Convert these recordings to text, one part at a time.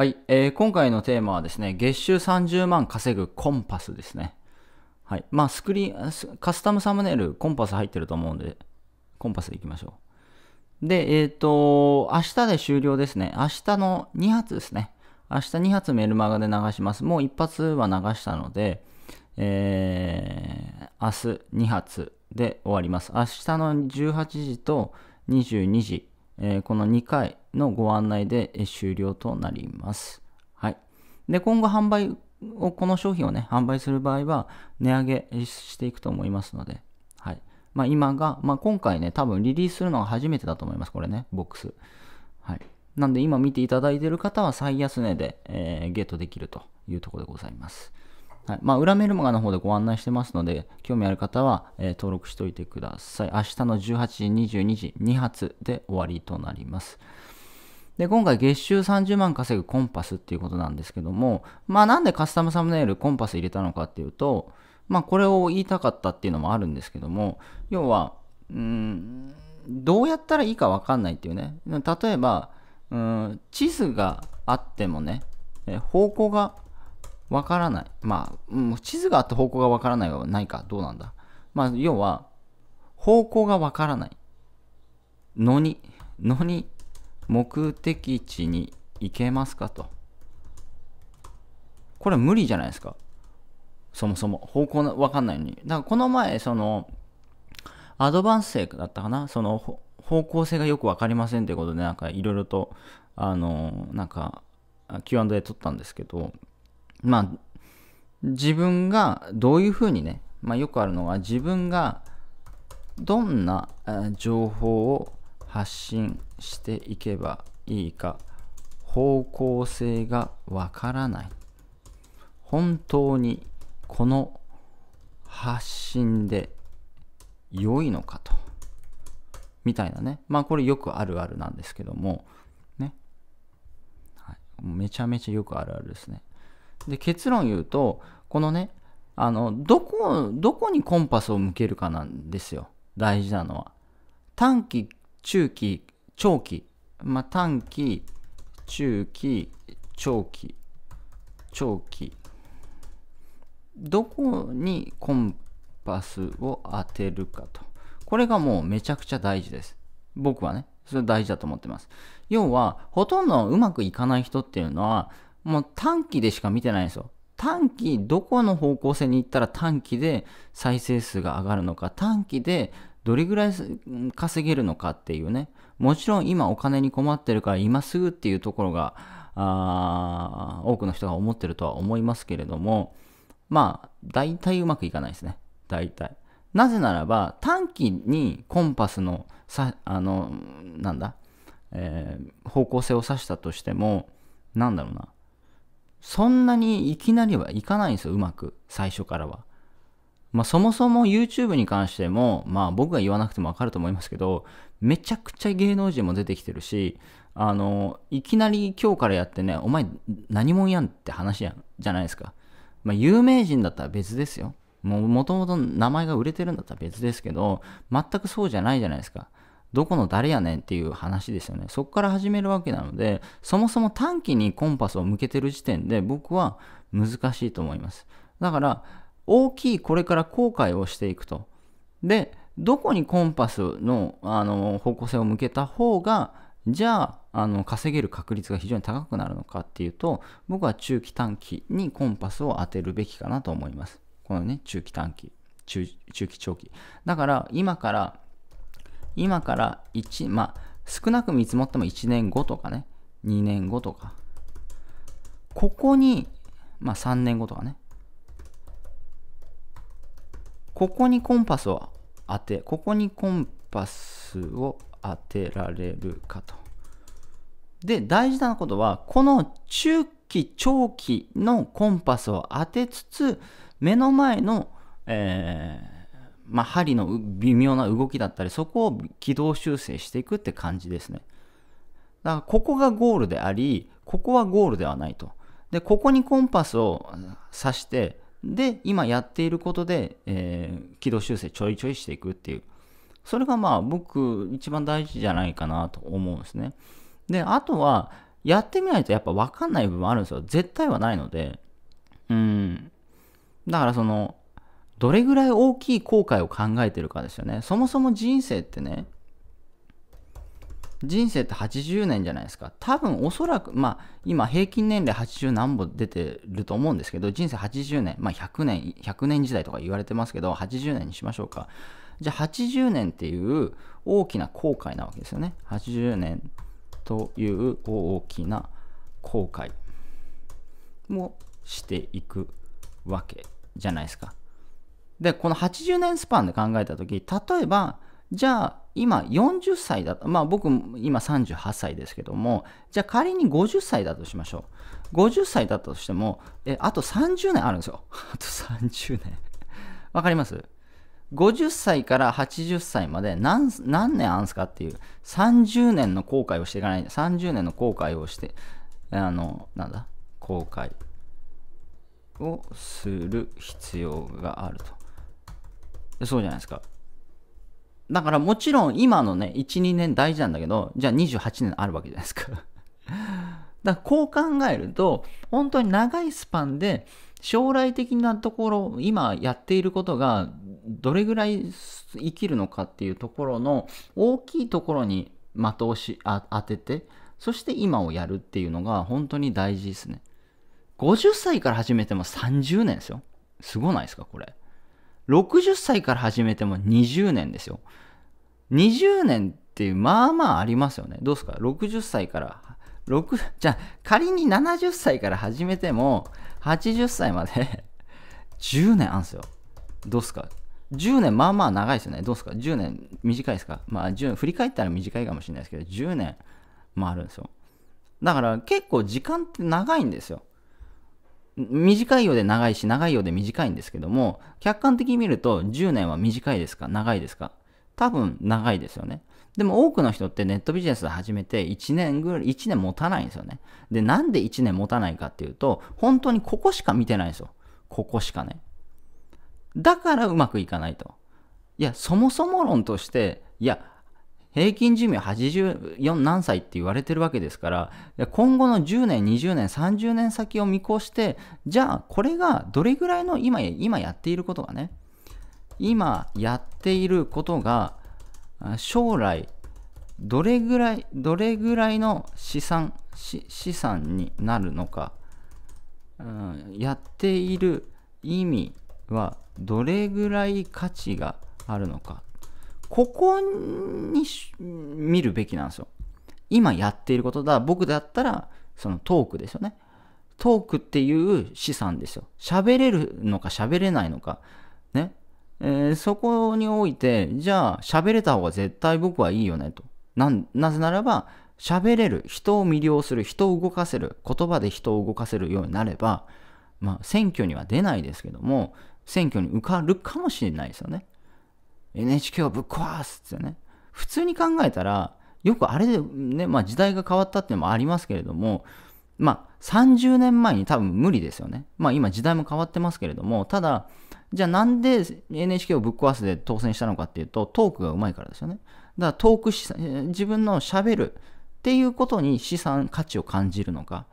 はい、えー、今回のテーマはですね、月収30万稼ぐコンパスですね。はい、まあ、スクリーン、カスタムサムネイル、コンパス入ってると思うんで、コンパスでいきましょう。で、えっ、ー、と、明日で終了ですね。明日の2発ですね。明日2発メルマガで流します。もう1発は流したので、えー、明日2発で終わります。明日の18時と22時えこの2回のご案内で終了となります。はい。で、今後販売を、この商品をね、販売する場合は、値上げしていくと思いますので、はい。まあ、今が、まあ、今回ね、多分リリースするのは初めてだと思います、これね、ボックス。はい。なんで今見ていただいている方は最安値で、えー、ゲットできるというところでございます。はいまあ、裏メルマガの方でご案内してますので、興味ある方は、えー、登録しておいてください。明日の18時、22時、2発で終わりとなります。で、今回月収30万稼ぐコンパスっていうことなんですけども、まあなんでカスタムサムネイルコンパス入れたのかっていうと、まあこれを言いたかったっていうのもあるんですけども、要は、うん、どうやったらいいかわかんないっていうね。例えば、うん、地図があってもね、え方向がわからない。まあ、もう地図があって方向がわからないはないか、どうなんだ。まあ、要は、方向がわからない。のに、のに、目的地に行けますかと。これ無理じゃないですか。そもそも。方向わかんないのに。だからこの前、その、アドバンス生だったかなその、方向性がよくわかりませんってことで、なんかいろいろと、あの、なんか、Q&A 撮ったんですけど、まあ、自分がどういうふうにね、まあ、よくあるのは自分がどんな情報を発信していけばいいか方向性がわからない本当にこの発信で良いのかとみたいなねまあこれよくあるあるなんですけどもね、はい、めちゃめちゃよくあるあるですねで結論言うとこのねあのどこどこにコンパスを向けるかなんですよ大事なのは短期中期長期まあ短期中期長期長期どこにコンパスを当てるかとこれがもうめちゃくちゃ大事です僕はねそれ大事だと思ってます要はほとんどうまくいかない人っていうのはもう短期でしか見てないんですよ。短期、どこの方向性に行ったら短期で再生数が上がるのか、短期でどれぐらい稼げるのかっていうね。もちろん今お金に困ってるから今すぐっていうところが、あ多くの人が思ってるとは思いますけれども、まあ、大体うまくいかないですね。大体。なぜならば、短期にコンパスの、さ、あの、なんだ、えー、方向性を指したとしても、なんだろうな。そんなにいきなりはいかないんですよ、うまく。最初からは。まあそもそも YouTube に関しても、まあ僕が言わなくてもわかると思いますけど、めちゃくちゃ芸能人も出てきてるし、あの、いきなり今日からやってね、お前何もやんって話やん、じゃないですか。まあ有名人だったら別ですよ。もともと名前が売れてるんだったら別ですけど、全くそうじゃないじゃないですか。どこの誰やねんっていう話ですよね。そこから始めるわけなので、そもそも短期にコンパスを向けてる時点で僕は難しいと思います。だから、大きいこれから後悔をしていくと。で、どこにコンパスのあの方向性を向けた方が、じゃあ、あの稼げる確率が非常に高くなるのかっていうと、僕は中期短期にコンパスを当てるべきかなと思います。このね、中期短期、中中期長期。だから、今から今から1、まあ、少なく見積もっても1年後とかね、2年後とか、ここに、まあ、3年後とかね、ここにコンパスを当て、ここにコンパスを当てられるかと。で、大事なことは、この中期、長期のコンパスを当てつつ、目の前の、えーまあ、針の微妙な動きだったり、そこを軌道修正していくって感じですね。だからここがゴールであり、ここはゴールではないと。で、ここにコンパスを刺して、で、今やっていることで、えー、軌道修正ちょいちょいしていくっていう。それがまあ僕一番大事じゃないかなと思うんですね。で、あとはやってみないとやっぱ分かんない部分あるんですよ。絶対はないので。うん。だからその、どれぐらい大きい後悔を考えてるかですよね。そもそも人生ってね、人生って80年じゃないですか。多分おそらく、まあ今平均年齢80何歩出てると思うんですけど、人生80年、まあ100年、100年時代とか言われてますけど、80年にしましょうか。じゃあ80年っていう大きな後悔なわけですよね。80年という大きな後悔もしていくわけじゃないですか。で、この80年スパンで考えたとき、例えば、じゃあ、今40歳だと、まあ僕、今38歳ですけども、じゃあ仮に50歳だとしましょう。50歳だったとしても、え、あと30年あるんですよ。あと30年。わかります50歳から80歳まで何何年あるんですかっていう30年の後悔をしていかない30年の後悔をしてあのなんだ後悔をする必要があるとそうじゃないですか。だからもちろん今のね、1、2年大事なんだけど、じゃあ28年あるわけじゃないですか。だからこう考えると、本当に長いスパンで、将来的なところ、今やっていることが、どれぐらい生きるのかっていうところの大きいところに的をしあ当てて、そして今をやるっていうのが本当に大事ですね。50歳から始めても30年ですよ。すごないですか、これ。60歳から始めても20年ですよ。20年っていう、まあまあありますよね。どうですか ?60 歳から、6、じゃあ仮に70歳から始めても、80歳まで10年あんすよ。どうすか ?10 年、まあまあ長いですよね。どうすか ?10 年短いですかまあ10、振り返ったら短いかもしれないですけど、10年もあるんですよ。だから結構時間って長いんですよ。短いようで長いし、長いようで短いんですけども、客観的に見ると10年は短いですか長いですか多分長いですよね。でも多くの人ってネットビジネスを始めて1年ぐらい、1年持たないんですよね。で、なんで1年持たないかっていうと、本当にここしか見てないんですよ。ここしかね。だからうまくいかないと。いや、そもそも論として、いや、平均寿命84何歳って言われてるわけですから、今後の10年、20年、30年先を見越して、じゃあこれがどれぐらいの今今やっていることがね、今やっていることが将来どれぐらい、どれぐらいの資産、資産になるのか、うん、やっている意味はどれぐらい価値があるのかここに見るべきなんですよ。今やっていることだ。僕だったら、そのトークですよね。トークっていう資産ですよ。喋れるのか喋れないのか。ね。えー、そこにおいて、じゃあ喋れた方が絶対僕はいいよねと。ななぜならば、喋れる、人を魅了する、人を動かせる、言葉で人を動かせるようになれば、まあ、選挙には出ないですけども、選挙に受かるかもしれないですよね。NHK をぶっ壊すってね。普通に考えたら、よくあれでね、まあ時代が変わったっていうのもありますけれども、まあ30年前に多分無理ですよね。まあ今時代も変わってますけれども、ただ、じゃあなんで NHK をぶっ壊すで当選したのかっていうと、トークがうまいからですよね。だからトーク自分のしゃべるっていうことに資産価値を感じるのか、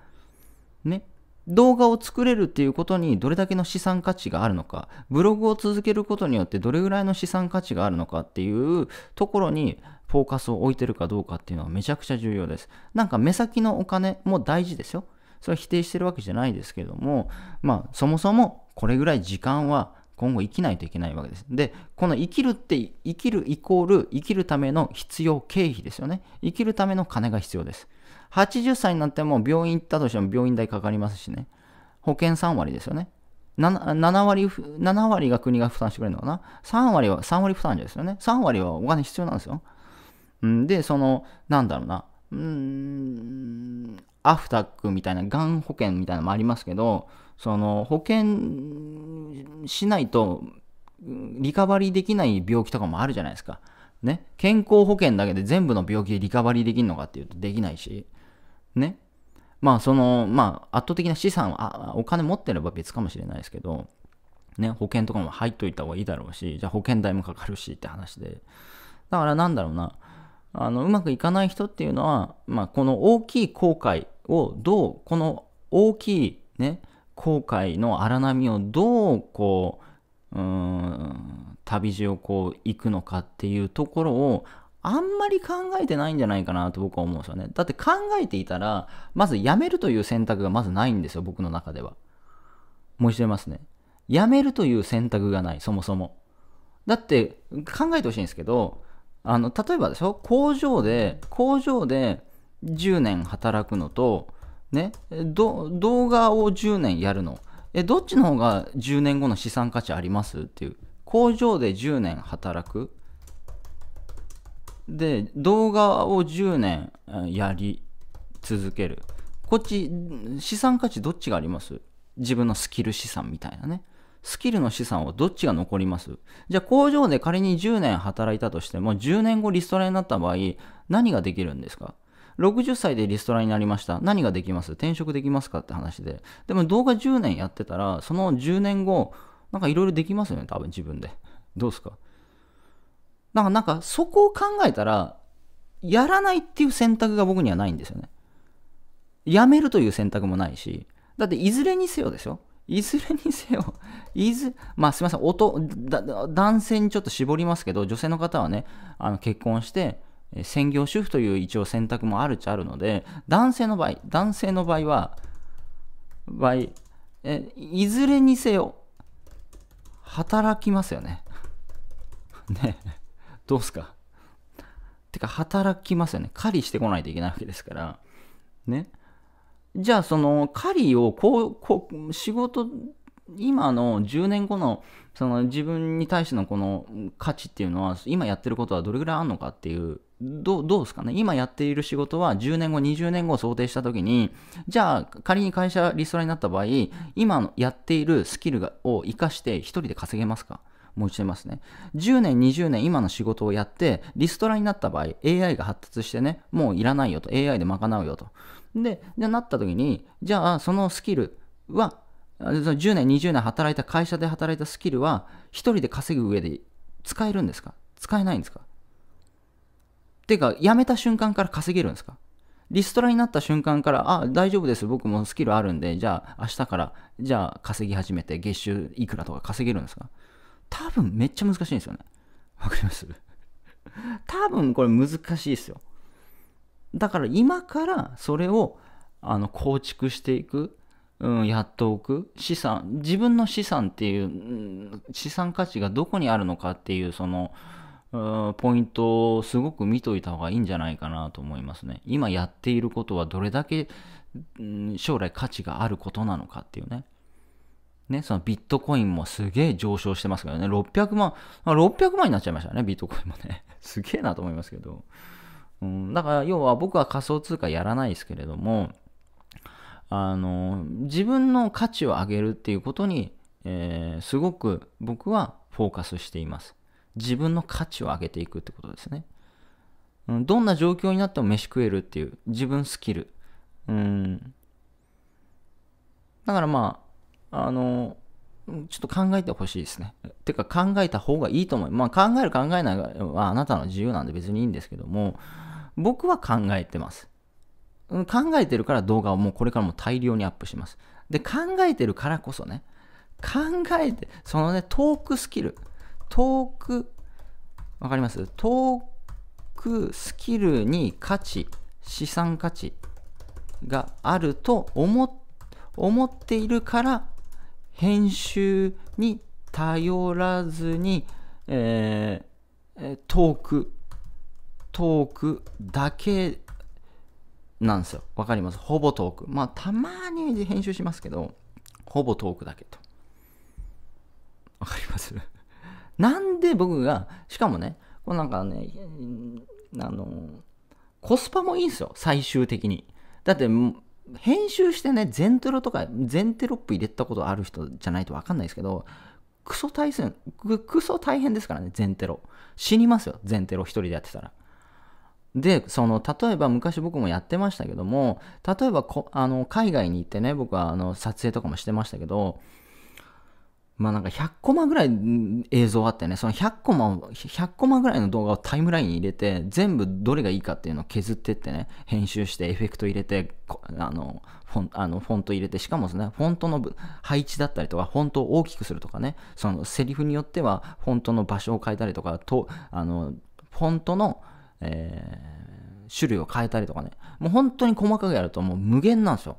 ね、動画を作れるっていうことにどれだけの資産価値があるのか、ブログを続けることによってどれぐらいの資産価値があるのかっていうところにフォーカスを置いてるかどうかっていうのはめちゃくちゃ重要です。なんか目先のお金も大事ですよ。それは否定してるわけじゃないですけども、まあそもそもこれぐらい時間は今後生きないといけないわけです。で、この生きるって生きるイコール生きるための必要経費ですよね。生きるための金が必要です。80歳になっても病院行ったとしても病院代かかりますしね。保険3割ですよね。7, 割、7割が国が負担してくれるのかな ?3 割は、3割負担ですよね。3割はお金必要なんですよ。んで、その、なんだろうな。うーん、アフタックみたいな、がん保険みたいなのもありますけど、その、保険しないと、リカバリーできない病気とかもあるじゃないですか。ね。健康保険だけで全部の病気でリカバリーできるのかっていうとできないし。ね。まあその、まあ圧倒的な資産は、あお金持ってれば別かもしれないですけど、ね、保険とかも入っといた方がいいだろうし、じゃあ保険代もかかるしって話で。だからなんだろうな、あのうまくいかない人っていうのは、まあ、この大きい後悔をどう、この大きいね、後悔の荒波をどうこう、うん、旅路をこう行くのかっていうところをあんまり考えてないんじゃないかなと僕は思うんですよね。だって考えていたら、まず辞めるという選択がまずないんですよ、僕の中では。もう上げ言いますね。辞めるという選択がない、そもそも。だって考えてほしいんですけど、あの、例えばでしょ工場で、工場で10年働くのと、ね、動画を10年やるの。え、どっちの方が10年後の資産価値ありますっていう。工場で10年働くで、動画を10年やり続ける。こっち、資産価値どっちがあります自分のスキル資産みたいなね。スキルの資産をどっちが残りますじゃあ工場で仮に10年働いたとしても、10年後リストラになった場合、何ができるんですか60歳でリストラになりました。何ができます転職できますかって話で。でも動画10年やってたら、その10年後、なんかいろいろできますよね、多分自分で。どうですかだからなんかそこを考えたら、やらないっていう選択が僕にはないんですよね。やめるという選択もないし、だっていずれにせよでしょいずれにせよ、いず、まあすみません、音、男性にちょっと絞りますけど、女性の方はね、あの結婚して、専業主婦という一応選択もあるっちゃあるので、男性の場合、男性の場合は、場合、えいずれにせよ、働きますよね。ね。どうすかてか働きますよね。狩りしてこないといけないわけですから。ね。じゃあその狩りをこう、こう、仕事、今の10年後のその自分に対してのこの価値っていうのは今やってることはどれぐらいあるのかっていうどうすかね今やっている仕事は10年後20年後を想定した時にじゃあ仮に会社リストラになった場合今やっているスキルを活かして1人で稼げますかもう一度言いますね。10年、20年、今の仕事をやって、リストラになった場合、AI が発達してね、もういらないよと、AI で賄うよと。で、じゃなった時に、じゃあ、そのスキルは、10年、20年働いた会社で働いたスキルは、1人で稼ぐ上で使えるんですか使えないんですかていうか、辞めた瞬間から稼げるんですかリストラになった瞬間から、あ、大丈夫です。僕もスキルあるんで、じゃあ明日から、じゃあ稼ぎ始めて月収いくらとか稼げるんですか多分めっちゃ難しいんですよね。わかります 多分これ難しいですよ。だから今からそれをあの構築していく、うん、やっておく資産自分の資産っていう、うん、資産価値がどこにあるのかっていうその、うん、ポイントをすごく見といた方がいいんじゃないかなと思いますね。今やっていることはどれだけ、うん、将来価値があることなのかっていうね。ね、そのビットコインもすげえ上昇してますからね、600万、ま600万になっちゃいましたね、ビットコインもね。すげえなと思いますけど。うん、だから要は僕は仮想通貨やらないですけれども、あの、自分の価値を上げるっていうことに、えー、すごく僕はフォーカスしています。自分の価値を上げていくってことですね。うん、どんな状況になっても飯食えるっていう、自分スキル。うん。だからまあ、あの、ちょっと考えてほしいですね。てか考えた方がいいと思います。まあ考える考えないはあなたの自由なんで別にいいんですけども、僕は考えてます。考えてるから動画をもうこれからも大量にアップします。で、考えてるからこそね、考えて、そのね、トークスキル、トーク、わかりますトークスキルに価値、資産価値があると思、思っているから編集に頼らずに、えー、トーク、トークだけなんですよ。わかりますほぼトーク。まあ、たまに編集しますけど、ほぼトークだけと。わかります なんで僕が、しかもね、こうなんかね、あの、コスパもいいんですよ、最終的に。だって、編集してね、全テロとか、全テロップ入れたことある人じゃないとわかんないですけど、クソ大変、クソ大変ですからね、全テロ。死にますよ、全テロ一人でやってたら。で、その、例えば昔僕もやってましたけども、例えばあの、海外に行ってね、僕はあの撮影とかもしてましたけど、まあなんか100コマぐらい映像あってね、その100コマを、100コマぐらいの動画をタイムラインに入れて、全部どれがいいかっていうのを削ってってね、編集してエフェクト入れて、あの、フォンあのフォント入れて、しかもですね、フォントの配置だったりとか、フォントを大きくするとかね、そのセリフによっては、フォントの場所を変えたりとか、とあのフォントの、えー、種類を変えたりとかね、もう本当に細かくやるともう無限なんですよ。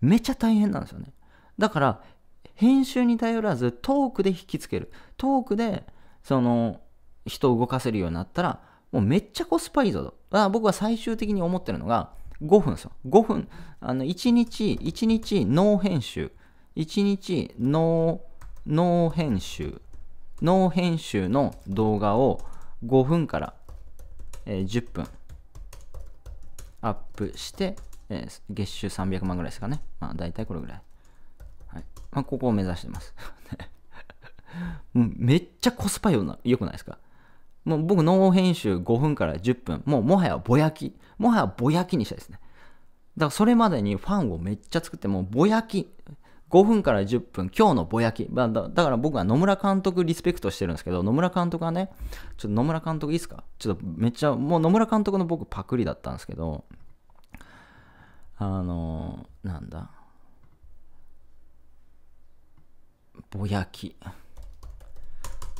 めっちゃ大変なんですよね。だから、編集に頼らずトークで引きつける。トークで、その、人を動かせるようになったら、もうめっちゃコスパいいぞと。僕は最終的に思ってるのが、5分ですよ。5分。あの、1日、1日、ノー編集。1日、ノー、ノー編集。ノー編集の動画を5分から、えー、10分アップして、えー、月収300万ぐらいですかね。まあ、大体これぐらい。まあ、ここを目指してます。もうめっちゃコスパよな良くないですかもう僕、脳編集5分から10分、もうもはやぼやき、もはやぼやきにしたいですね。だからそれまでにファンをめっちゃ作って、もうぼやき、5分から10分、今日のぼやき。だから僕は野村監督リスペクトしてるんですけど、野村監督はね、ちょっと野村監督いいっすかちょっとめっちゃ、もう野村監督の僕パクリだったんですけど、あの、なんだ。ぼやき。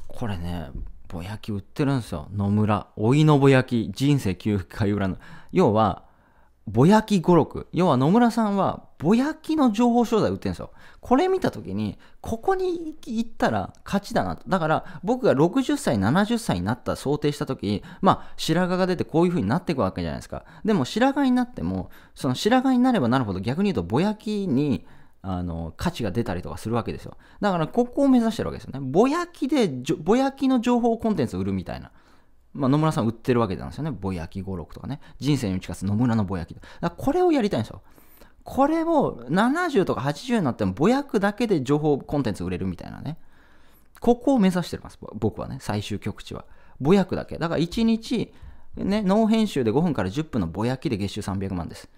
これね、ぼやき売ってるんですよ。野村。老いのぼやき。人生給付会占い。要は、ぼやき語録。要は野村さんは、ぼやきの情報商材売ってるんですよ。これ見たときに、ここに行ったら勝ちだなと。だから、僕が60歳、70歳になった想定したとき、まあ、白髪が出てこういう風になっていくわけじゃないですか。でも、白髪になっても、その白髪になればなるほど、逆に言うと、ぼやきに、あの価値が出たりとかするわけですよ。だからここを目指してるわけですよね。ぼやきで、ぼやきの情報コンテンツを売るみたいな。まあ、野村さん売ってるわけなんですよね。ぼやき語録とかね。人生に打ち勝つ野村のぼやき。だこれをやりたいんですよ。これを70とか80になってもぼやくだけで情報コンテンツ売れるみたいなね。ここを目指してます。僕はね、最終局地は。ぼやくだけ。だから1日、ね、ノ編集で5分から10分のぼやきで月収300万です。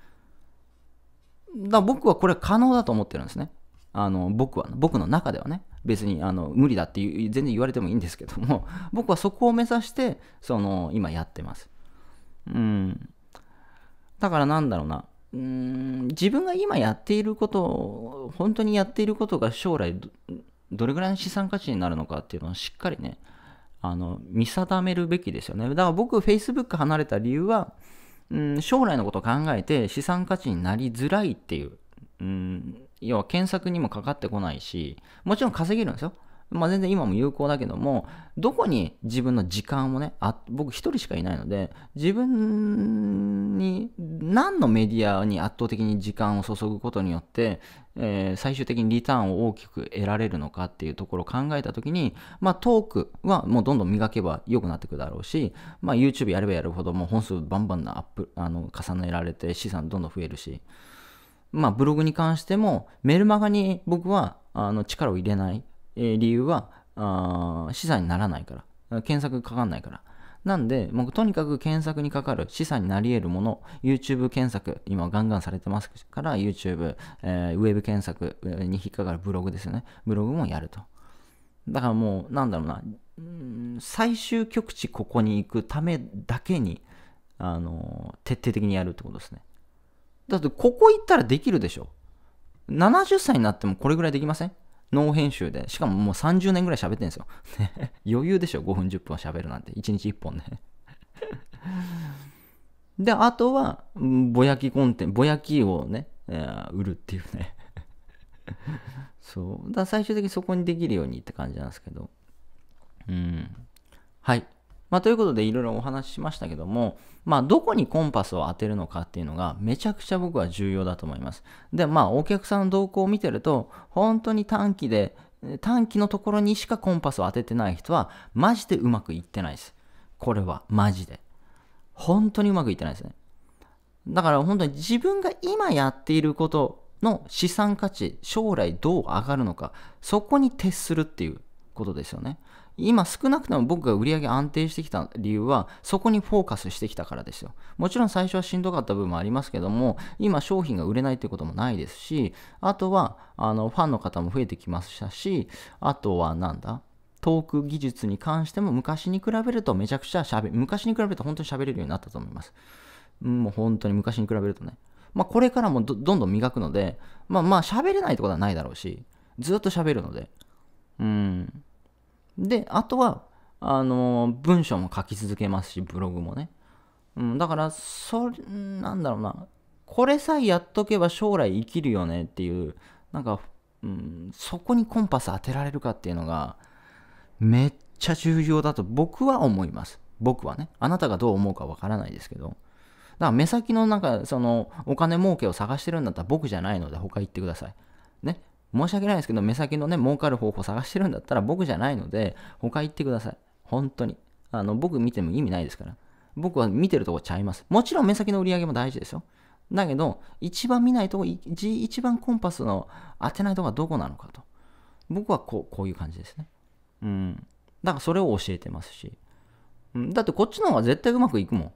だ僕はこれ可能だと思ってるんですね。あの僕は、僕の中ではね、別にあの無理だって全然言われてもいいんですけども、僕はそこを目指して、その、今やってます。うん。だからなんだろうな。うん、自分が今やっていることを、本当にやっていることが将来どれぐらいの資産価値になるのかっていうのをしっかりね、あの、見定めるべきですよね。だから僕、Facebook 離れた理由は、うん、将来のことを考えて資産価値になりづらいっていう、うん、要は検索にもかかってこないし、もちろん稼げるんですよ。まあ、全然今も有効だけども、どこに自分の時間をね、あ僕一人しかいないので、自分に何のメディアに圧倒的に時間を注ぐことによって、えー、最終的にリターンを大きく得られるのかっていうところを考えたときに、まあ、トークはもうどんどん磨けば良くなってくるだろうし、まあ、YouTube やればやるほどもう本数バンバンなアップあの重ねられて資産どんどん増えるし、まあ、ブログに関してもメルマガに僕はあの力を入れないえ理由はあ資産にならないから。検索かかんないから。なんで、もうとにかく検索にかかる資産になり得るもの、YouTube 検索、今ガンガンされてますから、YouTube、えー、ウェブ検索に引っかかるブログですよね。ブログもやると。だからもう、なんだろうな、最終局地ここに行くためだけに、あの徹底的にやるってことですね。だって、ここ行ったらできるでしょ。70歳になってもこれぐらいできませんノー編集で、しかももう30年ぐらい喋ってんですよ。余裕でしょ、5分10分は喋るなんて。1日1本ね。で、あとは、ぼやきコンテンツ、ぼやきをね、えー、売るっていうね。そう。だ最終的にそこにできるようにって感じなんですけど。うん。はい。まあ、ということでいろいろお話ししましたけども、まあ、どこにコンパスを当てるのかっていうのがめちゃくちゃ僕は重要だと思います。で、まあ、お客さんの動向を見てると、本当に短期で、短期のところにしかコンパスを当ててない人は、マジでうまくいってないです。これは、マジで。本当にうまくいってないですね。だから本当に自分が今やっていることの資産価値、将来どう上がるのか、そこに徹するっていうことですよね。今少なくとも僕が売り上げ安定してきた理由はそこにフォーカスしてきたからですよもちろん最初はしんどかった部分もありますけども今商品が売れないってこともないですしあとはあのファンの方も増えてきましたしあとはなんだトーク技術に関しても昔に比べるとめちゃくちゃしゃべ昔に比べると本当に喋れるようになったと思いますもう本当に昔に比べるとねまあこれからもどんどん磨くのでまあまあ喋れないってことはないだろうしずっと喋るのでうんで、あとは、あの文章も書き続けますし、ブログもね。うん、だから、それ、なんだろうな、これさえやっとけば将来生きるよねっていう、なんか、うん、そこにコンパス当てられるかっていうのが、めっちゃ重要だと僕は思います。僕はね。あなたがどう思うかわからないですけど。だから目先のなんかそのお金儲けを探してるんだったら僕じゃないので他行ってください。申し訳ないですけど、目先のね、儲かる方法探してるんだったら僕じゃないので、他行ってください。本当に。あの、僕見ても意味ないですから。僕は見てるとこちゃいます。もちろん目先の売り上げも大事ですよ。だけど、一番見ないとこ、一番コンパスの当てないとこはどこなのかと。僕はこう、こういう感じですね。うん。だからそれを教えてますし。うん、だってこっちの方が絶対うまくいくも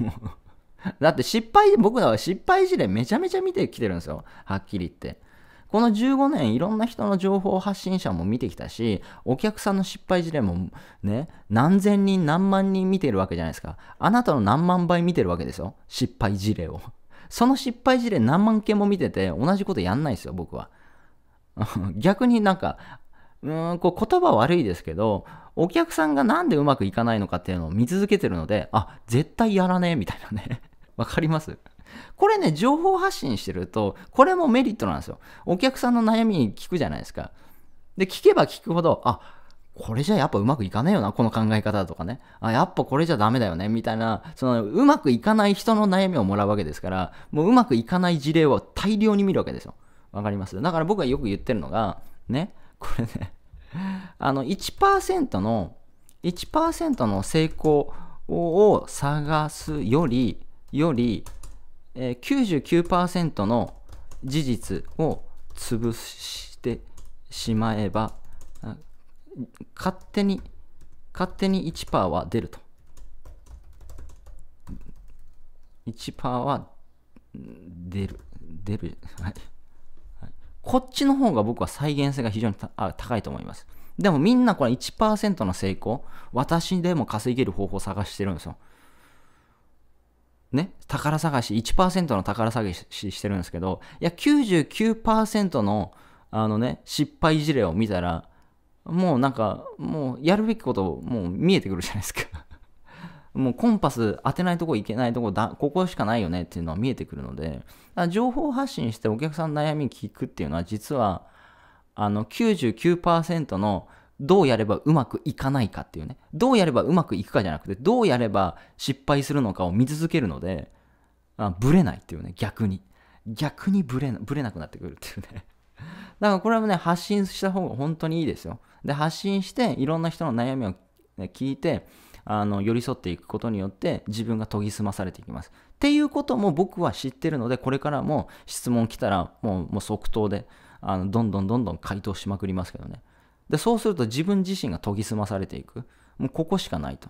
ん。だって失敗、僕らは失敗事例めちゃめちゃ見てきてるんですよ。はっきり言って。この15年いろんな人の情報発信者も見てきたし、お客さんの失敗事例もね、何千人何万人見てるわけじゃないですか。あなたの何万倍見てるわけですよ。失敗事例を。その失敗事例何万件も見てて同じことやんないですよ、僕は。逆になんか、うんこう言葉悪いですけど、お客さんがなんでうまくいかないのかっていうのを見続けてるので、あ、絶対やらねえみたいなね。わかりますこれね、情報発信してると、これもメリットなんですよ。お客さんの悩みに聞くじゃないですか。で、聞けば聞くほど、あ、これじゃやっぱうまくいかねえよな、この考え方とかね。あ、やっぱこれじゃダメだよね、みたいな、その、うまくいかない人の悩みをもらうわけですから、もううまくいかない事例を大量に見るわけですよ。わかりますだから僕がよく言ってるのが、ね、これね、あの1%の、1%の成功を探すより、より、えー、99%の事実を潰してしまえば勝手に勝手に1%は出ると1%は出る出るはいこっちの方が僕は再現性が非常に高いと思います。でもみんなこれ1%の成功、私でも稼げる方法を探してるんですよ。ね、宝探し、1%の宝探ししてるんですけど、いや、99%の、あのね、失敗事例を見たら、もうなんか、もうやるべきこと、もう見えてくるじゃないですか もうコンパス当てないとこいけないとこだ、ここしかないよねっていうのは見えてくるので、情報発信してお客さんの悩み聞くっていうのは、実は、あの99、99%のどうやればうまくいかないかっていうね。どうやればうまくいくかじゃなくて、どうやれば失敗するのかを見続けるので、あブレないっていうね、逆に。逆にブレなブレなくなってくるっていうね。だからこれはね、発信した方が本当にいいですよ。で、発信して、いろんな人の悩みを、ね、聞いて、あの寄り添っていくことによって自分が研ぎ澄まされていきます。っていうことも僕は知ってるので、これからも質問来たらもうもう即答であのどんどんどんどん回答しまくりますけどね。で、そうすると自分自身が研ぎ澄まされていく。もうここしかないと。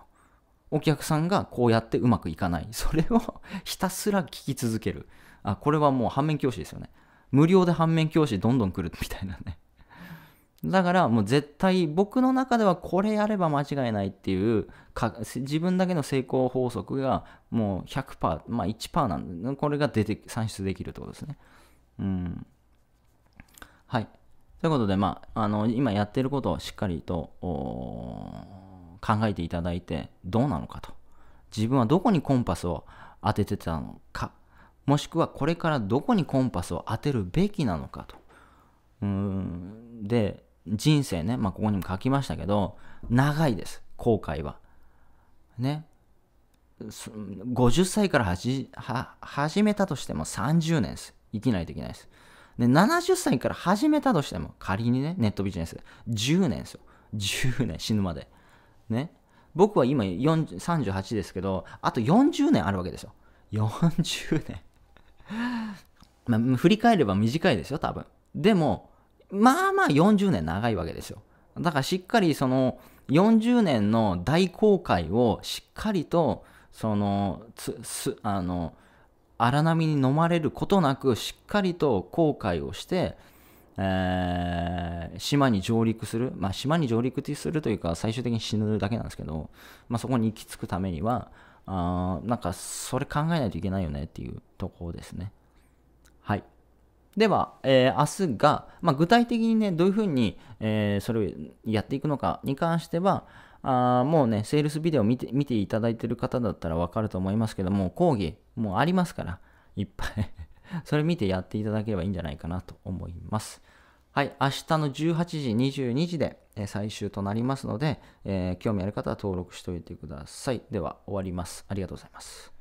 お客さんがこうやってうまくいかない。それを ひたすら聞き続ける。あ、これはもう反面教師ですよね。無料で反面教師どんどん来るみたいなね。だからもう絶対僕の中ではこれやれば間違いないっていうか自分だけの成功法則がもう100%まあ1%なんでこれが出て算出できるってことですね。うん。はい。ということで、まあ、あの今やってることをしっかりと考えていただいてどうなのかと自分はどこにコンパスを当ててたのかもしくはこれからどこにコンパスを当てるべきなのかとうんで人生ね、まあ、ここにも書きましたけど長いです後悔はね50歳から始めたとしても30年です生きないといけないですで、70歳から始めたとしても、仮にね、ネットビジネス、10年ですよ。10年、死ぬまで。ね。僕は今38ですけど、あと40年あるわけですよ。40年まあ、振り返れば短いですよ、多分。でも、まあまあ40年長いわけですよ。だからしっかりその40年の大公開をしっかりと、その、つ、す、あの、荒波に飲まれることなくしっかりと航海をして、えー、島に上陸する、まあ、島に上陸するというか最終的に死ぬだけなんですけど、まあ、そこに行き着くためにはあなんかそれ考えないといけないよねっていうところですねはいでは、えー、明日が、まあ、具体的にねどういうふうに、えー、それをやっていくのかに関しては、あもうね、セールスビデオ見て見ていただいてる方だったらわかると思いますけども、講義、もうありますから、いっぱい それ見てやっていただければいいんじゃないかなと思います。はい、明日の18時、22時で、最終となりますので、えー、興味ある方は登録しておいてください。では、終わります。ありがとうございます。